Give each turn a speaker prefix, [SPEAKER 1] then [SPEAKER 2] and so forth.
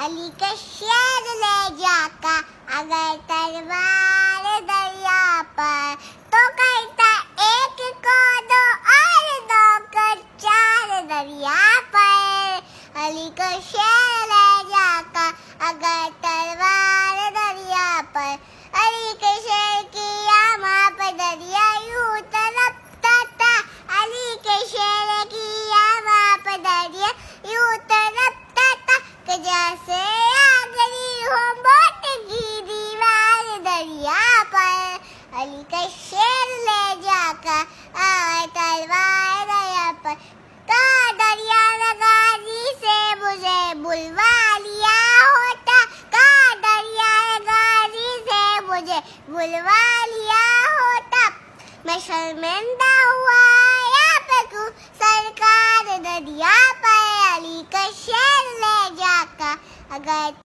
[SPEAKER 1] अली का शेर ले जाता अगर तरवार दरिया पर तो कहता एक को दो और दो को चार दरिया पर अली का शेर ले जाता अगर तरवार दरिया पर अली के शेर की कैसे आ गई हो बोट की दीवार दरिया पर अली का शेर ले जाकर आए तलवार दरिया पर तो दरिया गाजी से मुझे बुलवा लिया होता का तो दरिया गाजी से मुझे बुलवा लिया होता मैं शर्मिंदा हुआ 大概。